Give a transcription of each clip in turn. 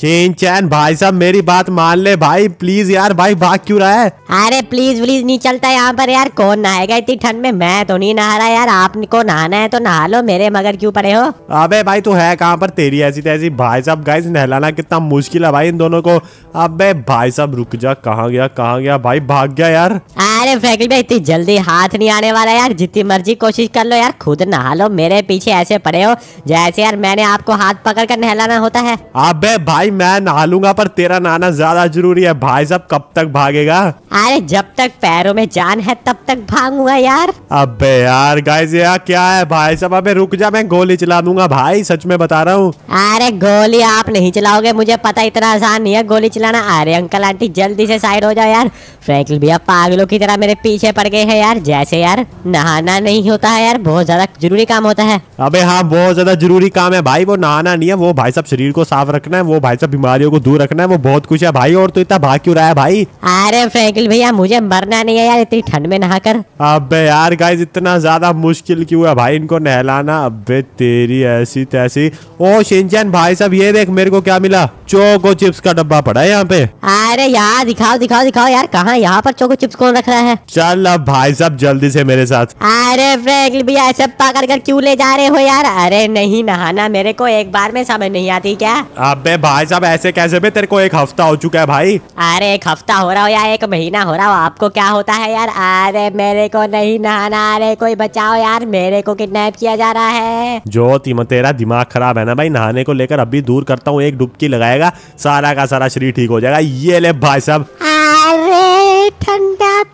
Shane चैन भाई साहब मेरी बात मान ले भाई प्लीज यार भाई भाग क्यों रहा है अरे प्लीज प्लीज नहीं चलता यहाँ पर यार कौन नहाएगा इतनी ठंड में मैं तो नहीं नहा रहा यार आपको नहाना है तो नहा लो मेरे मगर क्यों पड़े हो अबे भाई तू है कहाँ पर तेरी ऐसी तैसी भाई साहब गाइस नहलाना कितना मुश्किल है भाई इन दोनों को अब भाई साहब रुक जा कहाँ गया कहाँ गया भाई भाग गया यार अरे फ्रैंकलिन भाई इतनी जल्दी हाथ नहीं आने वाला यार जितनी मर्जी कोशिश कर लो यार खुद नहा लो मेरे पीछे ऐसे पड़े हो जैसे यार मैंने आपको हाथ पकड़ कर नहलाना होता है अबे भाई मैं नहा लूंगा पर तेरा नहाना ज्यादा जरूरी है भाई साहब कब तक भागेगा अरे जब तक पैरों में जान है तब तक भागूंगा यार अब यार गाय यार क्या है भाई साहब अबे रुक जा मैं गोली चला दूंगा भाई सच में बता रहा हूँ अरे गोली आप नहीं चलाओगे मुझे पता इतना आसान नहीं है गोली चलाना अरे अंकल आंटी जल्दी से साइड हो जाओ यार फ्रैंकल भैया पागलों की तरह जरा मेरे पीछे पड़ गए हैं यार जैसे यार नहाना नहीं होता है यार बहुत ज्यादा जरूरी काम होता है अबे हाँ बहुत ज्यादा जरूरी काम है भाई वो नहाना नहीं है वो भाई साहब शरीर को साफ रखना है वो भाई साहब बीमारियों को दूर रखना है वो बहुत कुछ है भाई और तो इतना भाग क्यों रहा है भाई अरे फ्रेंकिल भैया मुझे मरना नहीं है यार इतनी ठंड में नहा कर अब यार गाइज इतना ज्यादा मुश्किल क्यों है भाई इनको नहलाना अबे तेरी ऐसी तैसी ओ शिंचन भाई साहब ये देख मेरे को क्या मिला चोको चिप्स का डब्बा पड़ा है यहाँ पे अरे यार दिखाओ दिखाओ दिखाओ यार कहाँ यहाँ पर चोको चिप्स कौन रख रहा है है चल अब भाई साहब जल्दी से मेरे साथ अरे फ्रेंकली भैया सब पकड़ कर क्यों ले जा रहे हो यार अरे नहीं नहाना मेरे को एक बार में समझ नहीं आती क्या अबे भाई साहब ऐसे कैसे भी तेरे को एक हफ्ता हो चुका है भाई अरे एक हफ्ता हो रहा हो या एक महीना हो रहा हो आपको क्या होता है यार अरे मेरे को नहीं नहाना अरे कोई बचाओ यार मेरे को किडनैप किया जा रहा है जो तीम तेरा दिमाग खराब है ना भाई नहाने को लेकर अभी दूर करता हूँ एक डुबकी लगाएगा सारा का सारा शरीर ठीक हो जाएगा ये ले भाई साहब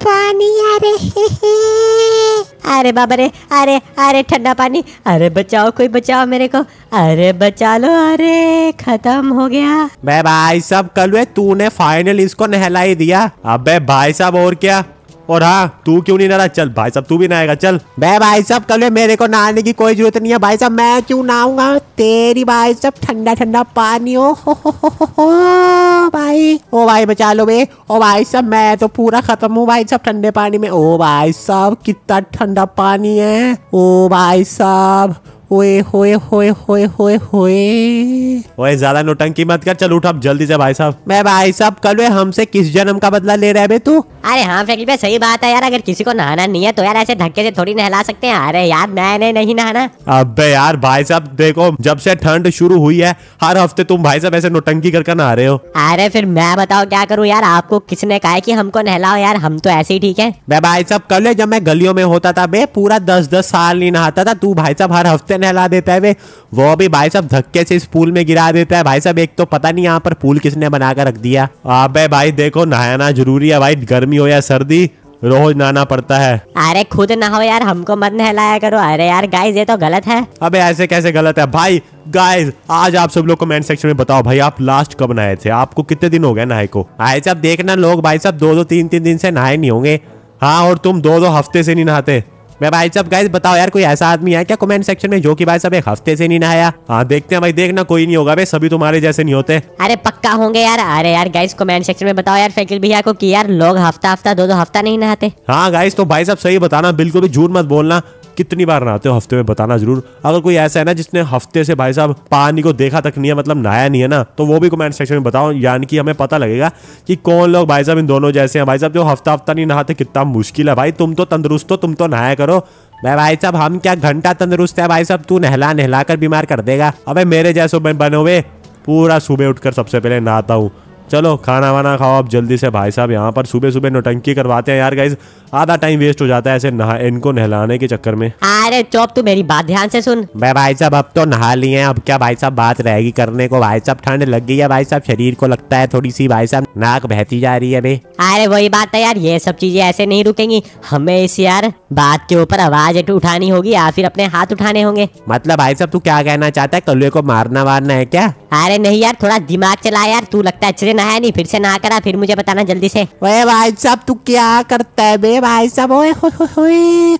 पानी आ रहे हैं अरे बाबा रे अरे अरे ठंडा पानी अरे बचाओ कोई बचाओ मेरे को अरे बचा लो अरे खत्म हो गया बे भाई साहब कल तूने फाइनल इसको नहला ही दिया अबे भाई साहब और क्या और हाँ तू क्यों नहीं नहा चल भाई साहब तू भी नहाएगा चल भाई भाई साहब कल मेरे को नहाने की कोई जरूरत नहीं है भाई साहब मैं क्यों नहाऊंगा तेरी भाई साहब ठंडा ठंडा पानी हो, हो, हो, हो, हो भाई ओ भाई बचा लो बे ओ भाई साहब मैं तो पूरा खत्म हूँ भाई साहब ठंडे पानी में ओ भाई साहब कितना ठंडा पानी है ओ भाई साहब ओए होए होए होए होए होए ओए ज्यादा नोटंकी मत कर चल उठ अब जल्दी से भाई साहब मैं भाई साहब कल वे हमसे किस जन्म का बदला ले रहे तू अरे हाँ फैकल भाई सही बात है यार अगर किसी को नहाना नहीं है तो यार ऐसे धक्के से थोड़ी नहला सकते हैं अरे यार मैंने नहीं नहाना अबे यार भाई साहब देखो जब से ठंड शुरू हुई है हर हफ्ते तुम भाई साहब ऐसे नोटंकी कर कर नहा रहे हो अरे फिर मैं बताओ क्या करूँ यार आपको किसने कहा की हमको नहलाओ यार हम तो ऐसे ही ठीक है मैं भाई साहब कल जब मैं गलियों में होता था मैं पूरा दस दस साल नहीं नहाता था तू भाई साहब हर हफ्ते से नहला देता है वे वो भी भाई साहब धक्के से इस पूल में गिरा देता है भाई साहब एक तो पता नहीं यहाँ पर पूल किसने बना कर रख दिया आप भाई देखो नहाना जरूरी है भाई गर्मी हो या सर्दी रोज नहाना पड़ता है अरे खुद नहाओ यार हमको मत नहलाया करो अरे यार गाइस ये तो गलत है अबे ऐसे कैसे गलत है भाई गाइस आज आप सब लोग कमेंट सेक्शन में बताओ भाई आप लास्ट कब नहाए थे आपको कितने दिन हो गए नहाए को भाई साहब देखना लोग भाई साहब दो दो तीन तीन दिन से नहाए नहीं होंगे हाँ और तुम दो दो हफ्ते से नहीं नहाते मैं भाई साहब गाइस बताओ यार कोई ऐसा आदमी है क्या कमेंट सेक्शन में जो कि भाई साहब एक हफ्ते से नहीं नहाया हाँ देखते हैं भाई देखना कोई नहीं होगा भाई सभी तुम्हारे जैसे नहीं होते अरे पक्का होंगे यार अरे यार गाइस कमेंट सेक्शन में बताओ यार फैकल भैया को कि यार लोग हफ्ता हफ्ता दो दो हफ्ता नहीं नहाते हाँ गाइस तो भाई साहब सही बताना बिल्कुल भी झूठ मत बोलना कितनी बार नहाते हो हफ्ते में बताना जरूर अगर कोई ऐसा है ना जिसने हफ्ते से भाई साहब पानी को देखा तक नहीं है मतलब नहाया नहीं है ना तो वो भी कमेंट सेक्शन में बताओ यानी कि हमें पता लगेगा कि कौन लोग भाई साहब इन दोनों जैसे हैं भाई साहब जो हफ्ता हफ्ता नहीं नहाते कितना मुश्किल है भाई तुम तो तंदुरुस्त हो तुम तो नहाया करो मैं भाई साहब हम क्या घंटा तंदुरुस्त है भाई साहब तू नहला नहला कर बीमार कर देगा अबे मेरे जैसो मैं बने हुए पूरा सुबह उठकर सबसे पहले नहाता हूँ चलो खाना वाना खाओ आप जल्दी से भाई साहब यहाँ पर सुबह सुबह नोटंकी करवाते हैं यार गाइज आधा टाइम वेस्ट हो जाता है ऐसे नहा इनको नहलाने के चक्कर में अरे चौप तू मेरी बात ध्यान से सुन भाई साहब अब तो नहा लिए हैं अब क्या भाई साहब बात रहेगी करने को भाई साहब ठंड लग गई है भाई साहब शरीर को लगता है थोड़ी सी भाई साहब नाक बहती जा रही है अभी अरे वही बात है यार ये सब चीजें ऐसे नहीं रुकेंगी हमें इस यार बात के ऊपर आवाज उठानी होगी या फिर अपने हाथ उठाने होंगे मतलब भाई साहब तू क्या कहना चाहता है कलुए को मारना वारना है क्या अरे नहीं यार थोड़ा दिमाग चला यार तू लगता है अच्छे से नहाया नहीं फिर से नहा करा फिर मुझे बताना जल्दी से वही भाई साहब तू क्या करता है बे भाई सब ओए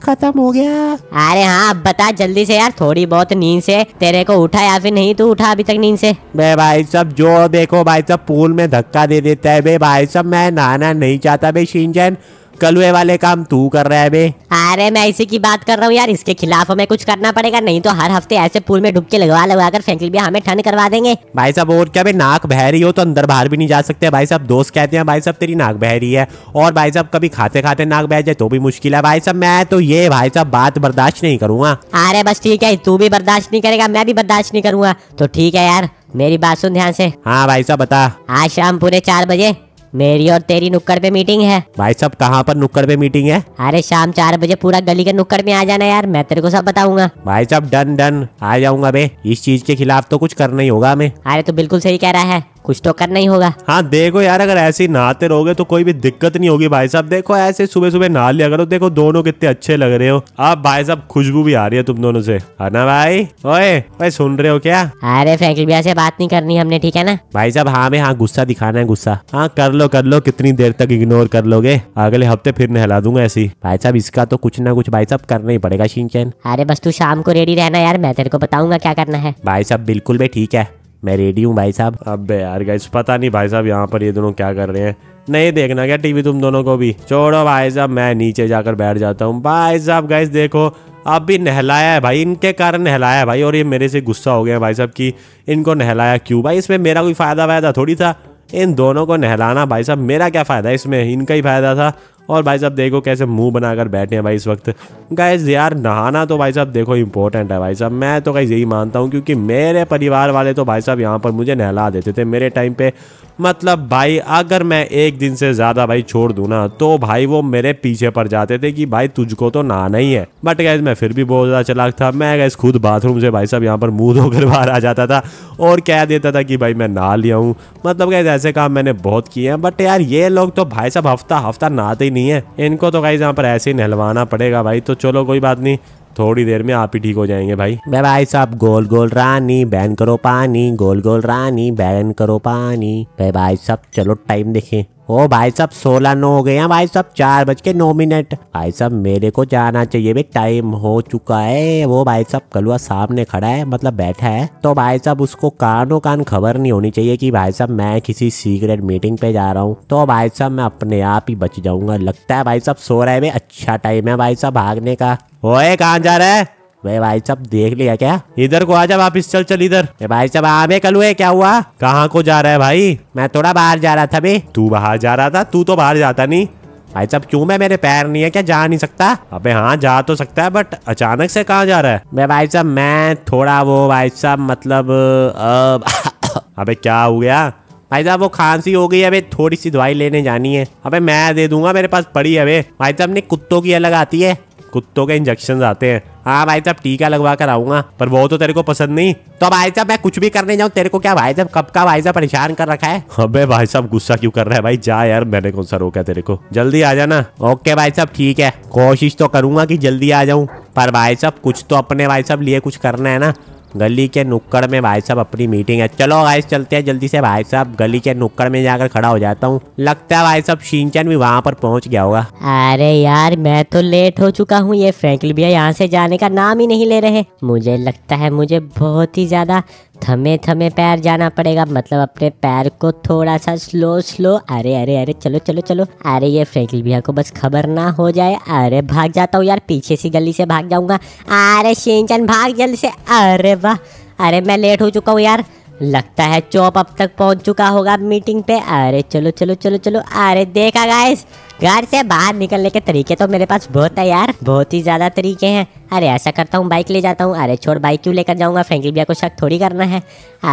खत्म हो गया अरे हाँ अब बता जल्दी से यार थोड़ी बहुत नींद से तेरे को उठा या फिर नहीं तू उठा अभी तक नींद से बे भाई सब जो देखो भाई सब पूल में धक्का दे देता है बे भाई सब मैं नहाना नहीं चाहता बे शिंजन कलुए वाले काम तू कर रहा है बे अरे मैं इसी की बात कर रहा हूँ यार इसके खिलाफ हमें कुछ करना पड़ेगा नहीं तो हर हफ्ते ऐसे पूल में डुबके लगवा लगवा कर फेंकल भी हमें ठंड करवा देंगे भाई साहब और क्या भाई नाक बहरी हो तो अंदर बाहर भी नहीं जा सकते भाई साहब दोस्त कहते हैं भाई साहब तेरी नाक बहरी है और भाई साहब कभी खाते खाते नाक बह जाए तो भी मुश्किल है भाई साहब मैं तो ये भाई साहब बात बर्दाश्त नहीं करूँगा अरे बस ठीक है तू भी बर्दाश्त नहीं करेगा मैं भी बर्दाश्त नहीं करूंगा तो ठीक है यार मेरी बात सुन ध्यान से हाँ भाई साहब बता आज शाम पूरे चार बजे मेरी और तेरी नुक्कड़ पे मीटिंग है भाई सब कहाँ पर नुक्कड़ पे मीटिंग है अरे शाम चार बजे पूरा गली के नुक्कड़ में आ जाना यार मैं तेरे को सब बताऊंगा भाई सब डन डन आ जाऊंगा बे इस चीज के खिलाफ तो कुछ करना ही होगा हमें अरे तो बिल्कुल सही कह रहा है कुछ तो करना ही होगा हाँ देखो यार अगर ऐसे ही नहाते रहोगे तो कोई भी दिक्कत नहीं होगी भाई साहब देखो ऐसे सुबह सुबह नहा लिया करो देखो दोनों कितने अच्छे लग रहे हो आप भाई साहब खुशबू भी आ रही है तुम दोनों से है ना भाई ओए भाई सुन रहे हो क्या अरे फ्रेंकल भैया से बात नहीं करनी हमने ठीक है ना भाई साहब हाँ हाँ गुस्सा दिखाना है गुस्सा हाँ कर लो कर लो कितनी देर तक इग्नोर कर लोगे अगले हफ्ते फिर नहला दूंगा ऐसी भाई साहब इसका तो कुछ ना कुछ भाई साहब करना ही पड़ेगा शिंचन अरे बस तू शाम को रेडी रहना यार मैं तेरे को बताऊंगा क्या करना है भाई साहब बिल्कुल भी ठीक है मैं रेडी हूँ भाई साहब अब यार गाइस पता नहीं भाई साहब यहाँ पर ये दोनों क्या कर रहे हैं नहीं देखना क्या टीवी तुम दोनों को भी छोड़ो भाई साहब मैं नीचे जाकर बैठ जाता हूँ भाई साहब गाइस देखो अभी नहलाया है भाई इनके कारण नहलाया है भाई और ये मेरे से गुस्सा हो गया भाई साहब की इनको नहलाया क्यों भाई इसमें मेरा कोई फ़ायदा वायदा थोड़ी था इन दोनों को नहलाना भाई साहब मेरा क्या फ़ायदा इसमें इनका ही फ़ायदा था और भाई साहब देखो कैसे मुंह बनाकर बैठे हैं भाई इस वक्त गाइज यार नहाना तो भाई साहब देखो इंपॉर्टेंट है भाई साहब मैं तो गाइज यही मानता हूँ क्योंकि मेरे परिवार वाले तो भाई साहब यहाँ पर मुझे नहला देते थे मेरे टाइम पे मतलब भाई अगर मैं एक दिन से ज़्यादा भाई छोड़ दूँ ना तो भाई वो मेरे पीछे पर जाते थे कि भाई तुझको तो नहाना ही है बट गैस मैं फिर भी बहुत ज़्यादा चलाक था मैं गैस खुद बाथरूम से भाई साहब यहाँ पर मुँह धोकर बाहर आ जाता था और कह देता था कि भाई मैं नहा लिया हूँ मतलब गैस ऐसे काम मैंने बहुत किए हैं बट यार ये लोग तो भाई साहब हफ्ता हफ्ता नहाते ही नहीं है इनको तो गाइज यहाँ पर ऐसे ही नहलवाना पड़ेगा भाई तो चलो कोई बात नहीं थोड़ी देर में आप ही ठीक हो जाएंगे भाई मैं भाई साहब गोल गोल रानी बैन करो पानी गोल गोल रानी बैन करो पानी भाई भाई साहब चलो टाइम देखें ओ भाई साहब सोलह नौ हो गए हैं भाई साहब चार बज के नौ मिनट भाई साहब मेरे को जाना चाहिए भाई टाइम हो चुका है वो भाई साहब कलुआ सामने खड़ा है मतलब बैठा है तो भाई साहब उसको कानो कान खबर नहीं होनी चाहिए कि भाई साहब मैं किसी सीक्रेट मीटिंग पे जा रहा हूँ तो भाई साहब मैं अपने आप ही बच जाऊंगा लगता है भाई साहब सो रहे भाई अच्छा टाइम है भाई साहब भागने का ओए कहाँ जा रहा है वे भाई साहब देख लिया क्या इधर को आ जा वापिस चल चल इधर भाई साहब आमे कल हुए क्या हुआ कहाँ को जा रहा है भाई मैं थोड़ा बाहर जा रहा था भी तू बाहर जा रहा था तू तो बाहर जाता नहीं भाई साहब क्यों मैं मेरे पैर नहीं है क्या जा नहीं सकता अबे हाँ जा तो सकता है बट अचानक से कहाँ जा रहा है मैं भाई साहब मैं थोड़ा वो भाई साहब मतलब अबे क्या हो गया भाई साहब वो खांसी हो गई अबे थोड़ी सी दवाई लेने जानी है अबे मैं दे दूंगा मेरे पास पड़ी है अबे भाई साहब ने कुत्तों की अलग आती है कुत्तों के इंजेक्शन आते हैं हाँ भाई साहब टीका लगवा कर आऊंगा पर वो तो तेरे को पसंद नहीं तो भाई साहब मैं कुछ भी करने जाऊँ तेरे को क्या भाई साहब कब का भाई साहब परेशान कर रखा है अबे भाई साहब गुस्सा क्यों कर रहा है भाई जा यार मैंने कौन सा रोका तेरे को जल्दी आ जाना ओके भाई साहब ठीक है कोशिश तो करूंगा की जल्दी आ जाऊँ पर भाई साहब कुछ तो अपने भाई साहब लिए कुछ करना है ना गली के नुक्कड़ में भाई साहब अपनी मीटिंग है चलो गाइस चलते हैं जल्दी से भाई साहब गली के नुक्कड़ में जाकर खड़ा हो जाता हूँ लगता है भाई साहब शिंचन भी वहाँ पर पहुँच गया होगा अरे यार मैं तो लेट हो चुका हूँ ये फ्रेंकली भैया यहाँ से जाने का नाम ही नहीं ले रहे मुझे लगता है मुझे बहुत ही ज्यादा थमे थमे पैर जाना पड़ेगा मतलब अपने पैर को थोड़ा सा स्लो स्लो अरे अरे अरे चलो चलो चलो अरे ये फ्रेंकिल भैया को बस खबर ना हो जाए अरे भाग जाता हूँ यार पीछे सी गली से भाग जाऊंगा अरे सिंचन भाग जल्दी से अरे वाह अरे मैं लेट हो चुका हूँ यार लगता है चौप अब तक पहुंच चुका होगा मीटिंग पे अरे चलो चलो चलो चलो अरे देखा गाइस घर से बाहर निकलने के तरीके तो मेरे पास बहुत है यार बहुत ही ज्यादा तरीके हैं अरे ऐसा करता हूँ बाइक ले जाता हूँ अरे छोड़ बाइक क्यों लेकर जाऊँगा फ्रेंकली भैया को शक थोड़ी करना है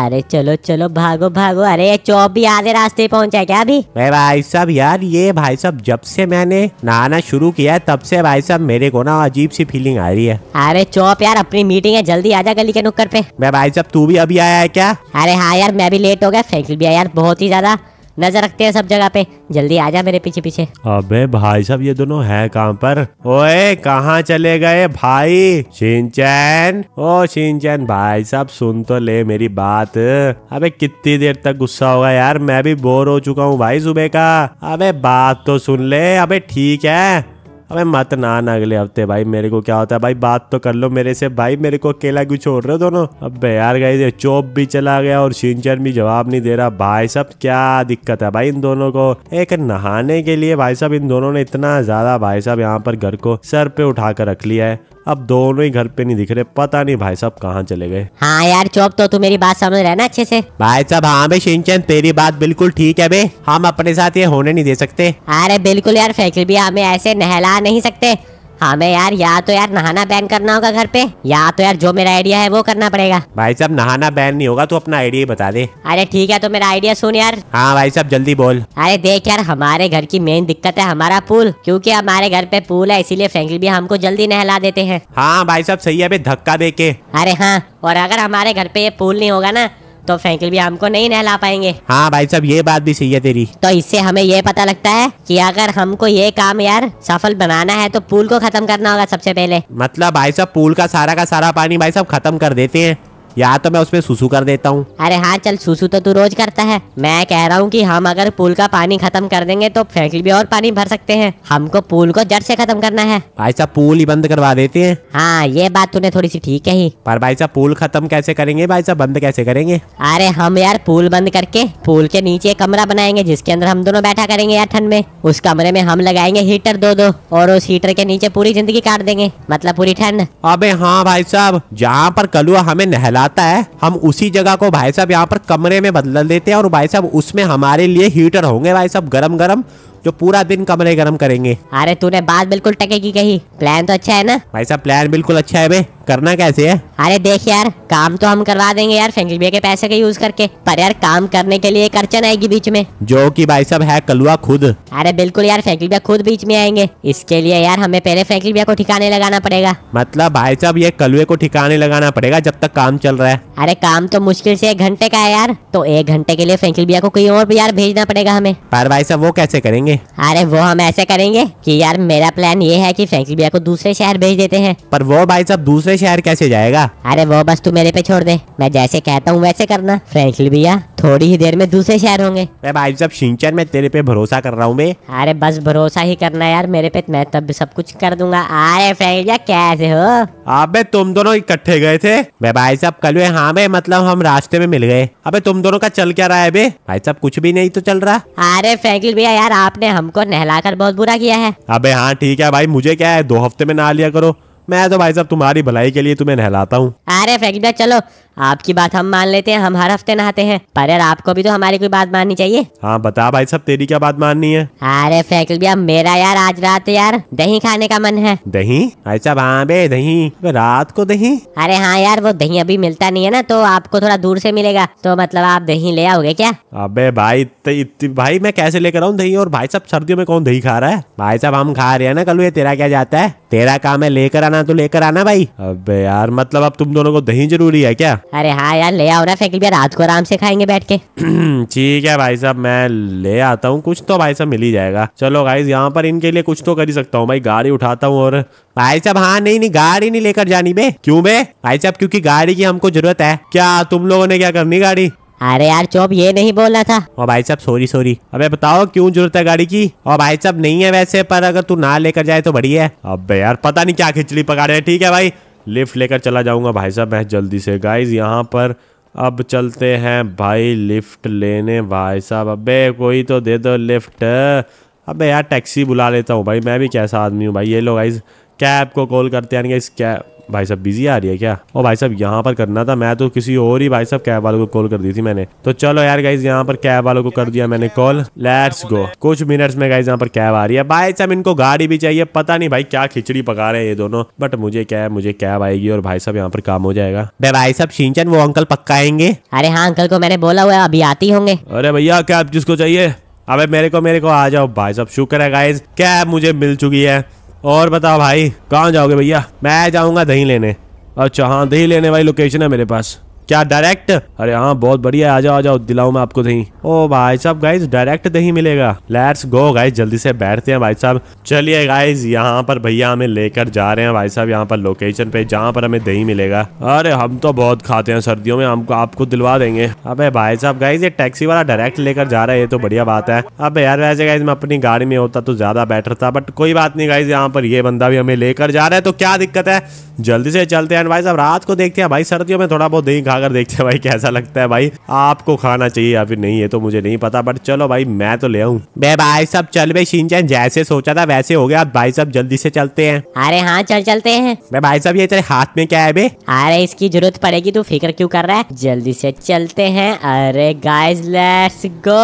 अरे चलो चलो भागो भागो अरे ये चौप भी आधे रास्ते पहुँचा क्या अभी भाई साहब यार ये भाई साहब जब से मैंने नहाना शुरू किया है तब से भाई साहब मेरे को ना अजीब सी फीलिंग आ रही है अरे चौप यार अपनी मीटिंग है जल्दी आजा गली के नुक्कर पे मैं भाई साहब तू भी अभी आया है क्या अरे हाँ यार मैं भी लेट हो गया फ्रेंकली भैया यार बहुत ही ज्यादा नजर रखते हैं सब जगह पे जल्दी आ जा मेरे पीछे पीछे अबे भाई साहब ये दोनों है कहाँ पर ओए कहाँ चले गए भाई सिंचैन ओ सिंचैन भाई साहब सुन तो ले मेरी बात अबे कितनी देर तक गुस्सा होगा यार मैं भी बोर हो चुका हूँ भाई सुबह का अबे बात तो सुन ले अबे ठीक है अबे मत ना ना अगले हफ्ते भाई मेरे को क्या होता है भाई बात तो कर लो मेरे से भाई मेरे को अकेला क्यों छोड़ रहे हो दोनों अब यार गई चोप भी चला गया और सिंचर भी जवाब नहीं दे रहा भाई साहब क्या दिक्कत है भाई इन दोनों को एक नहाने के लिए भाई साहब इन दोनों ने इतना ज्यादा भाई साहब यहाँ पर घर को सर पे उठा कर रख लिया है अब दोनों ही घर पे नहीं दिख रहे पता नहीं भाई साहब कहाँ चले गए हाँ यार चौप तो तू मेरी बात समझ रहे ना अच्छे से भाई साहब हाँ भाई सिंचन तेरी बात बिल्कुल ठीक है बे हम अपने साथ ये होने नहीं दे सकते अरे बिल्कुल यार फैकल्टी हमें ऐसे नहला नहीं सकते हमें हाँ यार या तो यार नहाना बैन करना होगा घर पे या तो यार जो मेरा आइडिया है वो करना पड़ेगा भाई साहब नहाना बैन नहीं होगा तो अपना आइडिया बता दे अरे ठीक है तो मेरा आइडिया सुन यार हाँ भाई साहब जल्दी बोल अरे देख यार हमारे घर की मेन दिक्कत है हमारा पूल क्यूँकी हमारे घर पे पूल है इसीलिए फ्रेंकली भी हमको जल्दी नहला देते हैं हाँ भाई साहब सही है धक्का दे के अरे हाँ और अगर हमारे घर पे ये पूल नहीं होगा ना तो फैंकिल भी हमको नहीं नहला पाएंगे हाँ भाई साहब ये बात भी सही है तेरी तो इससे हमें ये पता लगता है कि अगर हमको ये काम यार सफल बनाना है तो पूल को खत्म करना होगा सबसे पहले मतलब भाई साहब पूल का सारा का सारा पानी भाई साहब खत्म कर देते हैं या तो मैं उसमें सुसु कर देता हूँ अरे हाँ चल सुसु तो तू रोज करता है मैं कह रहा हूँ कि हम अगर पूल का पानी खत्म कर देंगे तो फैक्ट्री भी और पानी भर सकते हैं हमको पुल को जड़ से खत्म करना है भाई साहब पुल ही बंद करवा देते हैं हाँ ये बात तूने थोड़ी सी ठीक कही पर भाई साहब पुल खत्म कैसे करेंगे भाई साहब बंद कैसे करेंगे अरे हम यार पूल बंद करके पुल के नीचे कमरा बनाएंगे जिसके अंदर हम दोनों बैठा करेंगे यार ठंड में उस कमरे में हम लगाएंगे हीटर दो दो और उस हीटर के नीचे पूरी जिंदगी काट देंगे मतलब पूरी ठंड अबे हाँ भाई साहब जहाँ पर कलुआ हमें नहला जलाता है हम उसी जगह को भाई साहब यहाँ पर कमरे में बदल देते हैं और भाई साहब उसमें हमारे लिए हीटर होंगे भाई साहब गरम गरम जो पूरा दिन कमरे गर्म करेंगे अरे तूने बात बिल्कुल टकेगी कही प्लान तो अच्छा है ना भाई साहब प्लान बिल्कुल अच्छा है करना कैसे है अरे देख यार काम तो हम करवा देंगे यार फैंकल भैया के पैसे का यूज करके पर यार काम करने के लिए एक आएगी बीच में जो कि भाई साहब है कलुआ खुद अरे बिल्कुल यार फेंकल खुद बीच में आएंगे इसके लिए यार हमें पहले फेंकल को ठिकाने लगाना पड़ेगा मतलब भाई साहब ये कलुए को ठिकाने लगाना पड़ेगा जब तक काम चल रहा है अरे काम तो मुश्किल से एक घंटे का है यार तो एक घंटे के लिए फेंकल को कहीं और भी यार भेजना पड़ेगा हमें पर भाई साहब वो कैसे करेंगे करेंगे अरे वो हम ऐसे करेंगे कि यार मेरा प्लान ये है कि फ्रेंकी भैया को दूसरे शहर भेज देते हैं पर वो भाई साहब दूसरे शहर कैसे जाएगा अरे वो बस तू मेरे पे छोड़ दे मैं जैसे कहता हूँ वैसे करना फ्रेंकी भैया थोड़ी ही देर में दूसरे शहर होंगे मैं भाई साहब सिंचन में तेरे पे भरोसा कर रहा हूँ मैं अरे बस भरोसा ही करना यार मेरे पे मैं तब सब कुछ कर दूंगा अरे फ्रेंकी भैया कैसे हो अबे तुम दोनों इकट्ठे गए थे मैं भाई साहब कल हाँ मैं मतलब हम रास्ते में मिल गए अबे तुम दोनों का चल क्या रहा है बे भाई साहब कुछ भी नहीं तो चल रहा अरे फ्रेंकिल भैया यार आप आपने हमको नहलाकर बहुत बुरा किया है अबे हाँ ठीक है भाई मुझे क्या है दो हफ्ते में नहा लिया करो मैं तो भाई साहब तुम्हारी भलाई के लिए तुम्हें नहलाता हूँ अरे फ्रेंकी चलो आपकी बात हम मान लेते हैं हम हर हफ्ते नहाते हैं पर यार आपको भी तो हमारी कोई बात माननी चाहिए हाँ बता भाई साहब तेरी क्या बात माननी है अरे फैकल भैया मेरा यार आज रात यार दही खाने का मन है दही भाई साहब हाँ बे दही रात को दही अरे हाँ यार वो दही अभी मिलता नहीं है ना तो आपको थोड़ा दूर से मिलेगा तो मतलब आप दही ले आओगे क्या अबे भाई भाई मैं कैसे लेकर आऊँ दही और भाई साहब सर्दियों में कौन दही खा रहा है भाई साहब हम खा रहे हैं ना कल ये तेरा क्या जाता है तेरा काम है लेकर आना तो लेकर आना भाई अब यार मतलब अब तुम दोनों को दही जरूरी है क्या अरे हाँ यार ले आओ ना फेंक भैया रात को आराम से खाएंगे बैठ के ठीक है भाई साहब मैं ले आता हूँ कुछ तो भाई साहब मिल ही जाएगा चलो भाई यहाँ पर इनके लिए कुछ तो कर ही सकता हूँ भाई गाड़ी उठाता हूँ और भाई साहब हाँ नहीं नहीं गाड़ी नहीं लेकर जानी बे क्यूँ बे भाई साहब क्यूँकी गाड़ी की हमको जरूरत है क्या तुम लोगों ने क्या करनी गाड़ी अरे यार चौप ये नहीं बोला था और भाई साहब सॉरी सॉरी अबे बताओ क्यों जरूरत है गाड़ी की और भाई साहब नहीं है वैसे पर अगर तू ना लेकर जाए तो बढ़िया है अब यार पता नहीं क्या खिचड़ी पका रहे ठीक है भाई लिफ्ट लेकर चला जाऊंगा भाई साहब मैं जल्दी से गाइज यहाँ पर अब चलते हैं भाई लिफ्ट लेने भाई साहब अबे कोई तो दे दो लिफ्ट अबे यार टैक्सी बुला लेता हूँ भाई मैं भी कैसा आदमी हूँ भाई ये लो गाइज कैब को कॉल करते हैं इस कैब भाई साहब बिजी आ रही है क्या और भाई साहब यहाँ पर करना था मैं तो किसी और ही भाई साहब कैब वालों को कॉल कर दी थी मैंने तो चलो यार गाइज यहाँ पर कैब वालों को कर दिया मैंने कॉल लेट्स गो कुछ मिनट्स में गाइज यहाँ पर कैब आ रही है भाई साहब इनको गाड़ी भी चाहिए पता नहीं भाई क्या खिचड़ी पका रहे हैं ये दोनों बट मुझे कैब मुझे कैब आएगी और भाई साहब यहाँ पर काम हो जाएगा भाई साहब सिंचन वो अंकल पक्का आएंगे अरे हाँ अंकल को मैंने बोला हुआ अभी आती होंगे अरे भैया कैब जिसको चाहिए अबे मेरे को मेरे को आ जाओ भाई साहब शुक्र है गाइज कैब मुझे मिल चुकी है और बताओ भाई कहाँ जाओगे भैया मैं जाऊँगा दही लेने अच्छा हाँ दही लेने वाली लोकेशन है मेरे पास क्या डायरेक्ट अरे हाँ बहुत बढ़िया आ जाओ आ जाओ दिलाऊ मैं आपको दही ओ भाई साहब गाइज डायरेक्ट दही मिलेगा लेट्स गो गाइज जल्दी से बैठते हैं भाई साहब चलिए गाइज यहाँ पर भैया हमें लेकर जा रहे हैं भाई साहब यहाँ पर लोकेशन पे जहाँ पर हमें दही मिलेगा अरे हम तो बहुत खाते हैं सर्दियों में हमको आपको दिलवा देंगे अबे भाई साहब गाइज ये टैक्सी वाला डायरेक्ट लेकर जा रहा है ये तो बढ़िया बात है अब यार वैसे गाइज मैं अपनी गाड़ी में होता तो ज्यादा बेटर था बट कोई बात नहीं गाइज यहाँ पर ये बंदा भी हमें लेकर जा रहा है तो क्या दिक्कत है जल्दी से चलते हैं भाई साहब रात को देखते हैं भाई सर्दियों में थोड़ा बहुत दही खा अगर देखते हैं भाई कैसा लगता है भाई आपको खाना चाहिए या फिर नहीं है तो मुझे नहीं पता बट चलो भाई मैं तो ले आऊँ बे भाई सब चल बे सिंचन जैसे सोचा था वैसे हो गया भाई साहब जल्दी से चलते हैं अरे हाँ चल चलते हैं भाई साहब ये तेरे हाथ में क्या है बे अरे इसकी जरूरत पड़ेगी तू फिक्र क्यों कर रहा है जल्दी से चलते हैं अरे गाइस लेट्स गो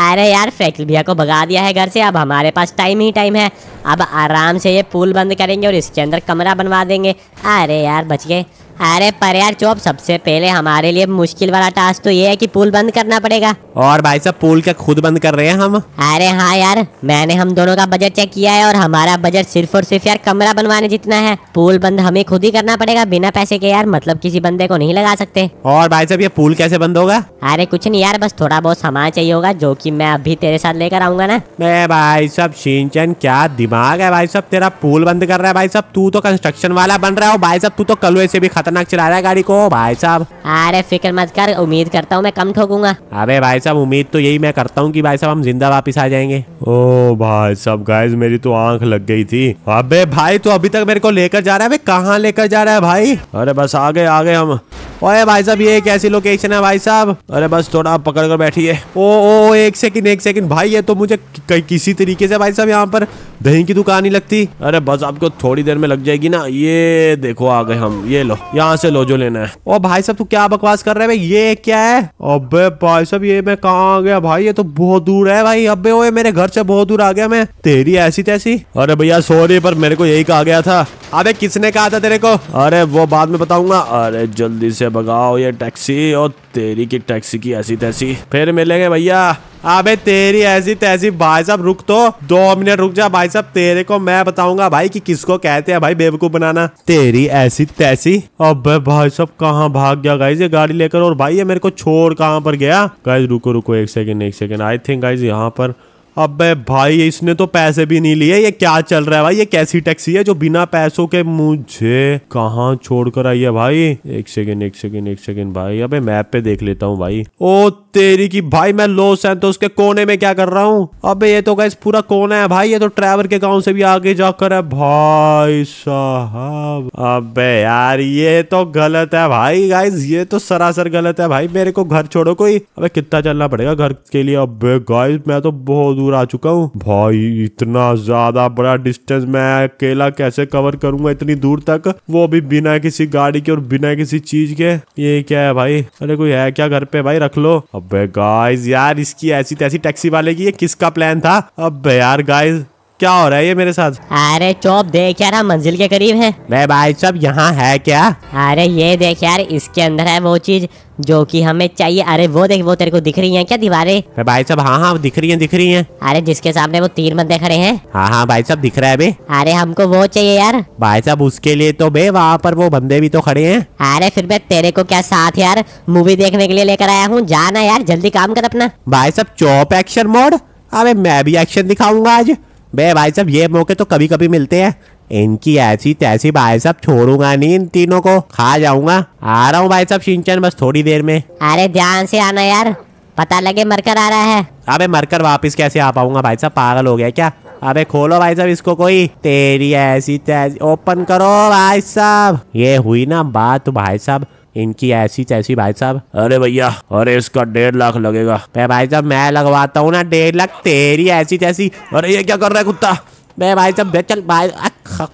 अरे यार फैक्ट्री भैया को भगा दिया है घर से अब हमारे पास टाइम ही टाइम है अब आराम से ये पूल बंद करेंगे और इसके अंदर कमरा बनवा देंगे अरे यार बच गए अरे पर यार चोप सबसे पहले हमारे लिए मुश्किल वाला टास्क तो ये है कि पुल बंद करना पड़ेगा और भाई साहब पुल का खुद बंद कर रहे हैं हम अरे हाँ यार मैंने हम दोनों का बजट चेक किया है और हमारा बजट सिर्फ और सिर्फ यार कमरा बनवाने जितना है पुल बंद हमें खुद ही करना पड़ेगा बिना पैसे के यार मतलब किसी बंदे को नहीं लगा सकते और भाई साहब ये पुल कैसे बंद होगा अरे कुछ नहीं यार बस थोड़ा बहुत सामान चाहिए होगा जो की मैं अभी तेरे साथ लेकर आऊंगा ना मैं भाई साहब सिंचन क्या दिमाग है भाई साहब तेरा पुल बंद कर रहा है भाई साहब तू तो कंस्ट्रक्शन वाला बन रहा हो भाई साहब तू तो कलुए से भी खतरा खतरनाक चला रहा है गाड़ी को भाई साहब अरे फिक्र मत कर उम्मीद करता हूँ मैं कम ठोकूंगा अबे भाई साहब उम्मीद तो यही मैं करता हूँ कि भाई साहब हम जिंदा वापस आ जाएंगे ओ भाई साहब गाइस मेरी तो आंख लग गई थी अबे भाई तो अभी तक मेरे को लेकर जा रहा है कहाँ लेकर जा रहा है भाई अरे बस आ गए आ गए हम ओए भाई साहब ये कैसी लोकेशन है भाई साहब अरे बस थोड़ा पकड़ कर बैठिए ओ ओ एक सेकंड एक सेकंड भाई ये तो मुझे कि, किसी तरीके से भाई साहब यहाँ पर दही की दुकान ही लगती अरे बस आपको थोड़ी देर में लग जाएगी ना ये देखो आ गए हम ये लो ये यहाँ से लो जो लेना है ओ भाई साहब तू क्या बकवास कर रहे है भाई ये क्या है अबे भाई साहब ये मैं कहाँ आ गया भाई ये तो बहुत दूर है भाई अबे ओए मेरे घर से बहुत दूर आ गया मैं तेरी ऐसी तैसी अरे भैया सॉरी पर मेरे को यही कहा गया था अबे किसने कहा था तेरे को अरे वो बाद में बताऊंगा अरे जल्दी से भगाओ ये टैक्सी और तेरी की टैक्सी की ऐसी तैसी फिर मिलेंगे भैया अबे तेरी ऐसी तैसी भाई साहब रुक तो दो मिनट रुक जा भाई साहब तेरे को मैं बताऊंगा भाई कि किसको कहते हैं भाई बेवकूफ बनाना तेरी ऐसी तैसी अबे भाई साहब कहाँ भाग गया गाइज ये गाड़ी लेकर और भाई ये मेरे को छोड़ कहाँ पर गया गाइज रुको रुको एक सेकेंड एक सेकेंड आई थिंक गाइज यहाँ पर अबे भाई इसने तो पैसे भी नहीं लिए ये क्या चल रहा है भाई ये कैसी टैक्सी है जो बिना पैसों के मुझे कहाँ छोड़ कर आई है भाई एक सेकेंड एक सेकेंड एक सेकेंड भाई अबे मैप पे देख लेता हूँ भाई ओ तेरी की भाई मैं लो सैन तो उसके कोने में क्या कर रहा हूँ अबे ये तो गैस पूरा कोना है भाई ये तो ट्रैवर के गाँव से भी आगे जाकर है भाई साहब अब यार ये तो गलत है भाई गाइज ये तो सरासर गलत है भाई मेरे को घर छोड़ो कोई अबे कितना चलना पड़ेगा घर के लिए अबे गाइज मैं तो बहुत दूर आ चुका हूँ भाई इतना ज्यादा बड़ा डिस्टेंस मैं अकेला कैसे कवर करूंगा इतनी दूर तक वो भी बिना किसी गाड़ी के और बिना किसी चीज के ये क्या है भाई अरे कोई है क्या घर पे भाई रख लो अबे गाइस यार इसकी ऐसी तैसी टैक्सी वाले की ये किसका प्लान था अबे यार गाइस क्या हो रहा है ये मेरे साथ अरे चौप देख यार मंजिल के करीब है मैं भाई साहब यहाँ है क्या अरे ये देख यार इसके अंदर है वो चीज जो कि हमें चाहिए अरे वो देख वो तेरे को दिख रही है क्या दीवारें भाई साहब हाँ हाँ दिख रही है दिख रही है अरे जिसके सामने वो तीन बंदे खड़े हैं हाँ हाँ भाई साहब दिख रहा है बे अरे हमको वो चाहिए यार भाई साहब उसके लिए तो बे वहाँ पर वो बंदे भी तो खड़े हैं अरे फिर मैं तेरे को क्या साथ यार मूवी देखने के लिए लेकर आया हूँ जाना यार जल्दी काम कर अपना भाई साहब चौप एक्शन मोड अरे मैं भी एक्शन दिखाऊंगा आज बे भाई साहब ये मौके तो कभी कभी मिलते हैं इनकी ऐसी तैसी भाई साहब छोड़ूंगा नहीं इन तीनों को खा जाऊंगा आ रहा हूँ भाई साहब सिंचन बस थोड़ी देर में अरे ध्यान से आना यार पता लगे मरकर आ रहा है अबे मरकर वापस कैसे आ पाऊंगा भाई साहब पागल हो गया क्या अबे खोलो भाई साहब इसको कोई तेरी ऐसी तैसी ओपन करो भाई साहब ये हुई ना बात भाई साहब इनकी ऐसी तैसी भाई साहब अरे भैया अरे इसका डेढ़ लाख लगेगा मैं भाई साहब मैं लगवाता हूँ ना डेढ़ लाख तेरी ऐसी तैसी अरे ये क्या कर रहा है कुत्ता मैं भाई साहब चल भाई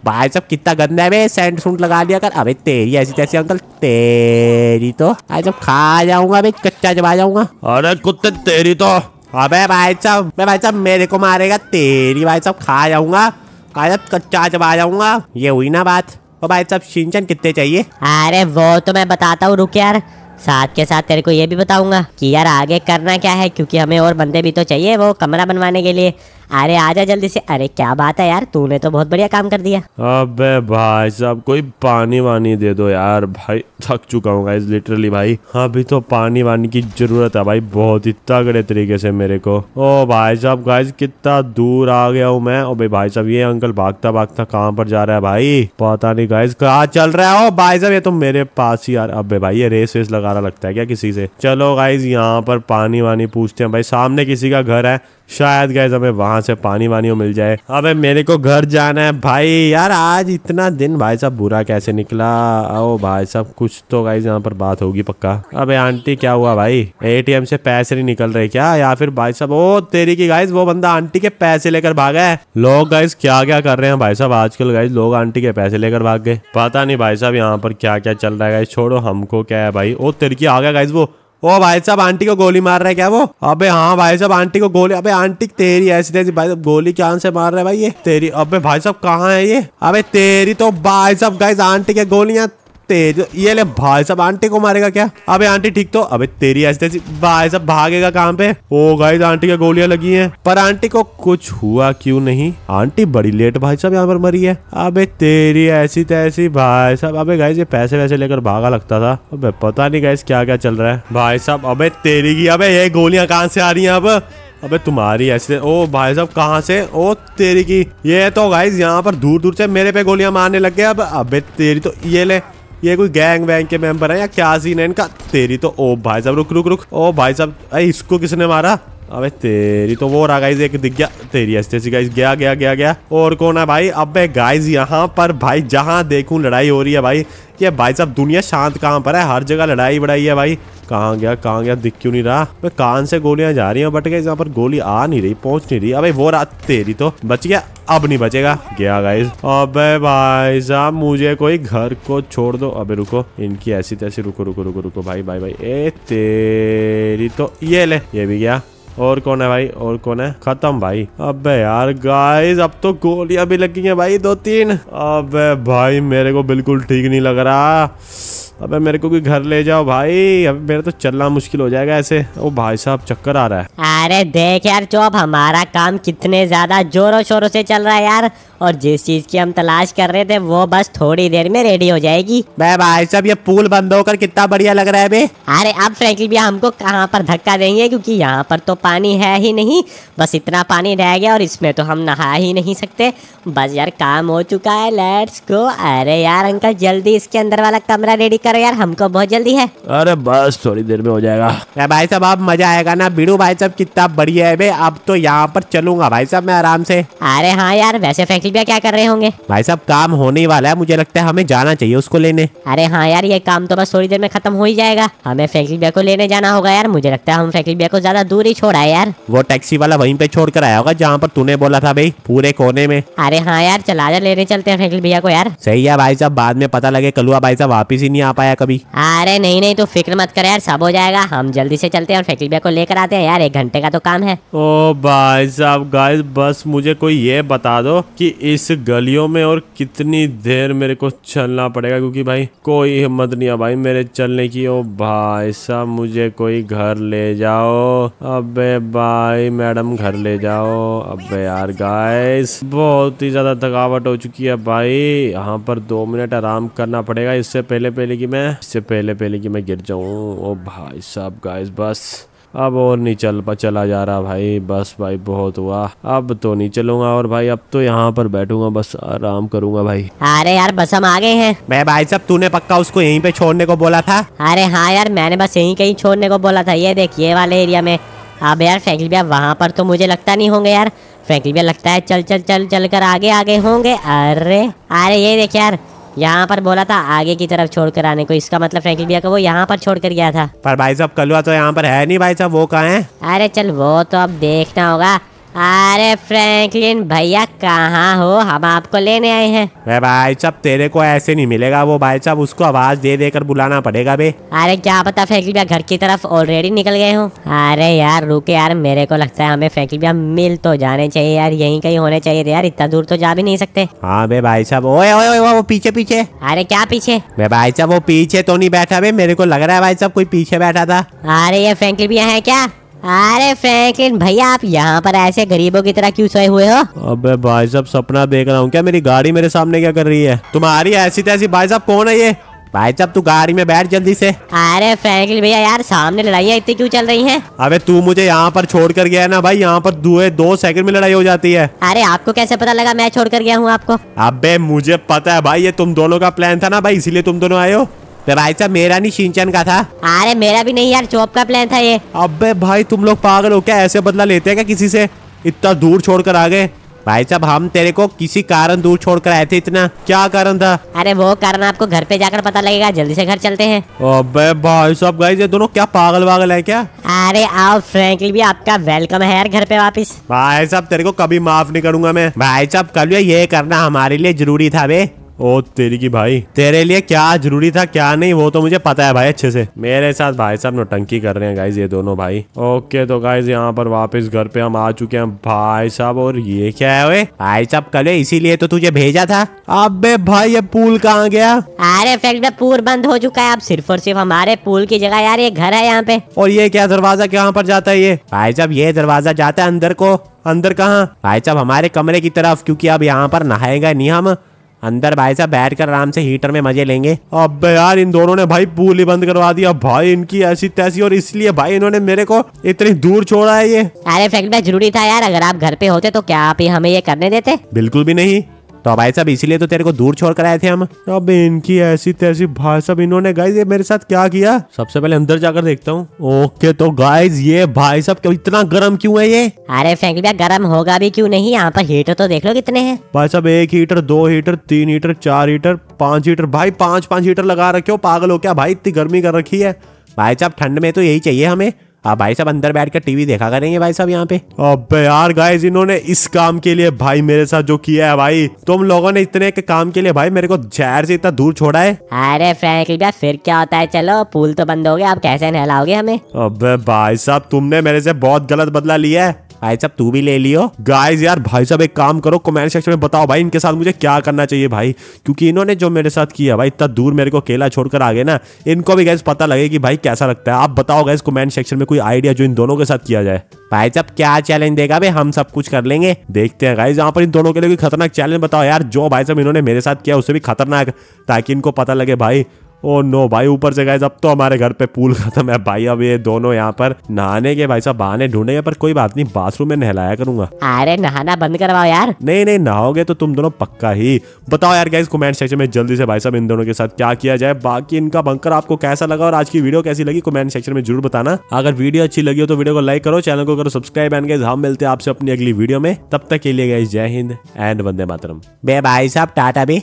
भाई साहब कितना गंदा है भाई सेंट सूट लगा लिया कर अबे तेरी ऐसी तैसी अंकल तेरी तो भाई साहब खा जाऊंगा अभी कच्चा जमा जाऊंगा अरे कुत्ते तेरी तो अबे भाई साहब मैं भाई साहब मेरे को मारेगा तेरी भाई साहब खा जाऊंगा भाई साहब कच्चा चबा जाऊंगा ये हुई ना बात भाई साहब सिंचन कितने चाहिए अरे वो तो मैं बताता हूँ रुक यार साथ के साथ तेरे को ये भी बताऊंगा कि यार आगे करना क्या है क्योंकि हमें और बंदे भी तो चाहिए वो कमरा बनवाने के लिए अरे आजा जल्दी से अरे क्या बात है यार तूने तो बहुत बढ़िया काम कर दिया अबे भाई साहब कोई पानी वानी दे दो यार भाई थक चुका हूँ गाइस लिटरली भाई अभी तो पानी वानी की जरूरत है भाई बहुत ही तगड़े तरीके से मेरे को ओ भाई साहब गाइस कितना दूर आ गया हूँ मैं अबे भाई साहब ये अंकल भागता भागता कहाँ पर जा रहा है भाई पता नहीं गाइस कहाँ चल रहा है ओ भाई साहब ये तो मेरे पास ही यार अब भाई ये रेस वेस लगा वगैरह लगता है क्या किसी से चलो गाइज यहाँ पर पानी वानी पूछते हैं भाई सामने किसी का घर है शायद गाइज हमें वहां से पानी वानी मिल जाए अबे मेरे को घर जाना है भाई यार आज इतना दिन भाई साहब बुरा कैसे निकला ओ भाई साहब कुछ तो गाइज यहाँ पर बात होगी पक्का अबे आंटी क्या हुआ भाई एटीएम से पैसे नहीं निकल रहे क्या या फिर भाई साहब ओ तेरी की गाइज वो बंदा आंटी के पैसे लेकर भागा है लोग गाइज क्या क्या कर रहे हैं भाई साहब आजकल गाइज लोग आंटी के पैसे लेकर भाग गए पता नहीं भाई साहब यहाँ पर क्या क्या चल रहा है गाइज छोड़ो हमको क्या है भाई ओ की आ गया गाइज वो ओ भाई साहब आंटी को गोली मार रहा है क्या वो अबे हाँ भाई साहब आंटी को गोली अबे आंटी तेरी ऐसी भाई साहब गोली क्या से मार रहा है भाई ये तेरी अबे भाई साहब कहाँ है ये अबे तेरी तो भाई साहब गाइज आंटी के गोलियां तेज ये ले भाई साहब आंटी को मारेगा क्या अबे आंटी ठीक तो अबे तेरी ऐसे भाई साहब भागेगा कहाँ पे ओ गाइस आंटी की गोलियां लगी हैं पर आंटी को कुछ हुआ क्यों नहीं आंटी बड़ी लेट भाई साहब यहाँ पर मरी है अबे तेरी ऐसी तैसी भाई साहब अबे गाइस ये पैसे वैसे लेकर भागा लगता था अबे पता नहीं गाइस क्या क्या चल रहा है भाई साहब अबे तेरी की अबे ये गोलियां कहाँ से आ रही हैं अब अबे तुम्हारी ऐसे ओ भाई साहब कहाँ से ओ तेरी की ये तो गाइस यहाँ पर दूर दूर से मेरे पे गोलियां मारने लग गए अब अबे तेरी तो ये ले ये कोई गैंग वैंग के मेंबर है या क्या सीन है इनका तेरी तो ओ भाई साहब रुक रुक रुक ओ भाई साहब इसको किसने मारा अबे तेरी तो वो रहा गाइज एक दिख गया तेरी ऐसी ऐसी गाइज गया गया गया गया और कौन है भाई अबे गाइज यहाँ पर भाई जहाँ देखूँ लड़ाई हो रही है भाई ये भाई साहब दुनिया शांत कहाँ पर है हर जगह लड़ाई बड़ाई है भाई कहाँ गया कहाँ गया दिख क्यों नहीं रहा मैं कान से गोलियां जा रही हैं बट गई यहाँ पर गोली आ नहीं रही पहुंच नहीं रही अबे वो रात तेरी तो बच गया अब नहीं बचेगा गया गाइज अबे भाई साहब मुझे कोई घर को छोड़ दो अबे रुको इनकी ऐसी तैसी रुको रुको रुको रुको भाई भाई भाई ए तेरी तो ये ले ये भी गया और कौन है भाई और कौन है खत्म भाई अबे यार गाइस अब तो गोलियां भी लगी हैं भाई दो तीन अबे भाई मेरे को बिल्कुल ठीक नहीं लग रहा अबे मेरे को भी घर ले जाओ भाई अब मेरे तो चलना मुश्किल हो जाएगा ऐसे ओ भाई साहब चक्कर आ रहा है अरे देख यार अब हमारा काम कितने ज्यादा जोरों शोरों से चल रहा है यार और जिस चीज की हम तलाश कर रहे थे वो बस थोड़ी देर में रेडी हो जाएगी मैं भाई साहब ये पुल बंद होकर कितना बढ़िया लग रहा है बे अरे अब फ्रेंकली भैया हमको कहाँ पर धक्का देंगे क्योंकि यहाँ पर तो पानी है ही नहीं बस इतना पानी रह गया और इसमें तो हम नहा ही नहीं सकते बस यार काम हो चुका है लेट्स गो अरे यार अंकल जल्दी इसके अंदर वाला कमरा रेडी करो यार हमको बहुत जल्दी है अरे बस थोड़ी देर में हो जाएगा भाई साहब अब मजा आएगा ना बीड़ू भाई साहब कितना बढ़िया है बे अब तो यहाँ पर चलूंगा भाई साहब मैं आराम से अरे हाँ यार वैसे फ्रेंकली अंकल भैया क्या कर रहे होंगे भाई साहब काम होने वाला है मुझे लगता है हमें जाना चाहिए उसको लेने अरे हाँ यार ये काम तो बस थोड़ी देर में खत्म हो ही जाएगा हमें फैकल्टी भैया को लेने जाना होगा यार मुझे लगता है हम फैकल्टी भैया को ज्यादा दूर ही छोड़ा है यार वो टैक्सी वाला वहीं पे छोड़ कर आया होगा जहाँ पर तूने बोला था भाई पूरे कोने में अरे हाँ यार चला जा लेने चलते हैं फैकल्टी भैया को यार सही है भाई साहब बाद में पता लगे कलुआ भाई साहब वापिस ही नहीं आ पाया कभी अरे नहीं नहीं तो फिक्र मत कर यार सब हो जाएगा हम जल्दी से चलते हैं और फैकल्टी भैया को लेकर आते हैं यार एक घंटे का तो काम है ओ भाई साहब गाइस बस मुझे कोई ये बता दो कि इस गलियों में और कितनी देर मेरे को चलना पड़ेगा क्योंकि भाई कोई हिम्मत नहीं है भाई मेरे चलने की ओ भाई साहब मुझे कोई घर ले जाओ अबे भाई मैडम घर ले जाओ अबे यार गाइस बहुत ही ज्यादा थकावट हो चुकी है भाई यहाँ पर दो मिनट आराम करना पड़ेगा इससे पहले पहले की मैं इससे पहले पहले की मैं गिर जाऊ ओ भाई साहब गाइस बस अब और नहीं चल चला जा रहा भाई बस भाई बहुत हुआ अब तो नहीं चलूंगा और भाई अब तो यहाँ पर बैठूंगा बस आराम करूंगा भाई अरे यार बस हम आ गए हैं मैं भाई साहब तूने पक्का उसको यहीं पे छोड़ने को बोला था अरे हाँ यार मैंने बस यहीं कहीं छोड़ने को बोला था ये देखिए वाले एरिया में अब यार फ्रैंकली भैया वहाँ पर तो मुझे लगता नहीं होंगे यार फ्रैंकली भैया लगता है चल चल चल चल कर आगे आगे होंगे अरे अरे ये देख यार यहाँ पर बोला था आगे की तरफ छोड़ कर आने को इसका मतलब फ्रेंकल भैया को वो यहाँ पर छोड़ कर गया था पर भाई साहब कलुआ तो यहाँ पर है नहीं भाई साहब वो कहा है अरे चल वो तो अब देखना होगा अरे फ्रैंकलिन भैया कहाँ हो हम आपको लेने आए हैं भाई साहब तेरे को ऐसे नहीं मिलेगा वो भाई साहब उसको आवाज दे देकर बुलाना पड़ेगा बे अरे क्या पता फ्रैंकलिन भैया घर की तरफ ऑलरेडी निकल गए हो अरे यार रुके यार मेरे को लगता है हमें फ्रैंकलिन भैया मिल तो जाने चाहिए यार यही कहीं होने चाहिए यार इतना दूर तो जा भी नहीं सकते हाँ बे भाई साहब ओए ओए वो पीछे पीछे अरे क्या पीछे मैं भाई साहब वो पीछे तो नहीं बैठा बे मेरे को लग रहा है भाई साहब कोई पीछे बैठा था अरे ये फ्रैंकलिन भैया है क्या अरे फ्रैंकलिन भैया आप यहाँ पर ऐसे गरीबों की तरह क्यों सोए हुए हो अबे भाई साहब सपना देख रहा हूँ क्या मेरी गाड़ी मेरे सामने क्या कर रही है तुम्हारी ऐसी तैसी भाई साहब कौन है ये भाई साहब तू गाड़ी में बैठ जल्दी से अरे फ्रैंकलिन भैया यार सामने लड़ाई इतनी क्यों चल रही हैं? अबे तू मुझे यहाँ पर छोड़ कर गया है ना भाई यहाँ पर दुए दो सेकंड में लड़ाई हो जाती है अरे आपको कैसे पता लगा मैं छोड़ कर गया हूँ आपको अबे मुझे पता है भाई ये तुम दोनों का प्लान था ना भाई इसीलिए तुम दोनों आयो हो तो भाई साहब मेरा नहीं सिंचन का था अरे मेरा भी नहीं यार चौप का प्लान था ये अबे भाई तुम लोग पागल हो क्या ऐसे बदला लेते हैं क्या किसी से इतना दूर छोड़कर आ गए भाई साहब हम तेरे को किसी कारण दूर छोड़ कर आए थे इतना क्या कारण था अरे वो कारण आपको घर पे जाकर पता लगेगा जल्दी से घर चलते हैं अबे भाई साहब गाइस ये दोनों क्या पागल वागल है क्या अरे आओ फ्रेंकली भी आपका वेलकम है यार घर पे वापस भाई साहब तेरे को कभी माफ नहीं करूंगा मैं भाई साहब कल ये करना हमारे लिए जरूरी था बे ओ तेरी की भाई तेरे लिए क्या जरूरी था क्या नहीं वो तो मुझे पता है भाई अच्छे से मेरे साथ भाई साहब नोटंकी कर रहे हैं गाइज ये दोनों भाई ओके तो गाइज यहाँ पर वापस घर पे हम आ चुके हैं भाई साहब और ये क्या है वे भाई साहब कले इसीलिए तो तुझे भेजा था अबे भाई ये पूल कहाँ गया अरे फैक्ट पूल बंद हो चुका है अब सिर्फ और सिर्फ हमारे पूल की जगह यार ये घर है यहाँ पे और ये क्या दरवाजा कहाँ पर जाता है ये भाई साहब ये दरवाजा जाता है अंदर को अंदर कहाँ भाई साहब हमारे कमरे की तरफ क्योंकि अब यहाँ पर नहाएगा नहीं हम अंदर भाई साहब बैठ कर आराम से हीटर में मजे लेंगे अब यार इन दोनों ने भाई पूल ही बंद करवा दिया भाई इनकी ऐसी तैसी और इसलिए भाई इन्होंने मेरे को इतनी दूर छोड़ा है ये अरे फ्रेंड जरूरी था यार अगर आप घर पे होते तो क्या आप ही हमें ये करने देते बिल्कुल भी नहीं तो भाई साहब इसीलिए तो तेरे को दूर छोड़ कर आए थे हम अब इनकी ऐसी तैसी भाई साहब इन्होंने गाइज ये मेरे साथ क्या किया सबसे पहले अंदर जाकर देखता हूँ ओके तो गाइज ये भाई साहब इतना गर्म क्यूँ है ये अरे फ्रेंकली भैया गर्म होगा भी क्यूँ नहीं यहाँ पर हीटर तो देख लो कितने हैं भाई साहब एक हीटर दो हीटर तीन हीटर चार हीटर पांच हीटर भाई पांच पांच हीटर लगा रखे हो पागल हो क्या भाई इतनी गर्मी कर रखी है भाई साहब ठंड में तो यही चाहिए हमें आप भाई साहब अंदर बैठ कर टीवी देखा करेंगे भाई साहब यहाँ पे अब यार गाय इन्होंने इस काम के लिए भाई मेरे साथ जो किया है भाई तुम लोगों ने इतने के काम के लिए भाई मेरे को जहर से इतना दूर छोड़ा है अरे फ्रैंकली फिर क्या होता है चलो पूल तो बंद हो गया आप कैसे नहलाओगे हमें अब भाई साहब तुमने मेरे से बहुत गलत बदला लिया है भाई साहब तू भी ले लियो गाइज यार भाई साहब एक काम करो कमेंट सेक्शन में बताओ भाई इनके साथ मुझे क्या करना चाहिए भाई क्योंकि इन्होंने जो मेरे साथ किया भाई इतना दूर मेरे को अकेला छोड़कर आ गए ना इनको भी गैस पता लगे कि भाई कैसा लगता है आप बताओ गैस कमेंट सेक्शन में कोई आइडिया जो इन दोनों के साथ किया जाए भाई साहब क्या चैलेंज देगा भाई हम सब कुछ कर लेंगे देखते हैं गाइज यहाँ पर इन दोनों के लिए कोई खतरनाक चैलेंज बताओ यार जो भाई साहब इन्होंने मेरे साथ किया उसे भी खतरनाक ताकि इनको पता लगे भाई ओ oh नो भाई ऊपर से गए अब तो हमारे घर पे पूल खत्म है भाई अब ये दोनों यहाँ पर नहाने के भाई साहब बहाने ढूंढेंगे पर कोई बात नहीं बाथरूम में नहलाया करूंगा अरे नहाना बंद करवाओ यार नहीं नहीं नहाओगे तो तुम दोनों पक्का ही बताओ यार गाइज कमेंट सेक्शन में जल्दी से भाई साहब इन दोनों के साथ क्या किया जाए बाकी इनका बंकर आपको कैसा लगा और आज की वीडियो कैसी लगी कमेंट सेक्शन में जरूर बताना अगर वीडियो अच्छी लगी हो तो वीडियो को लाइक करो चैनल को करो सब्सक्राइब एंड गाइज हम मिलते हैं आपसे अपनी अगली वीडियो में तब तक के लिए गाइज जय हिंद एंड वंदे मातरम बे भाई साहब टाटा भी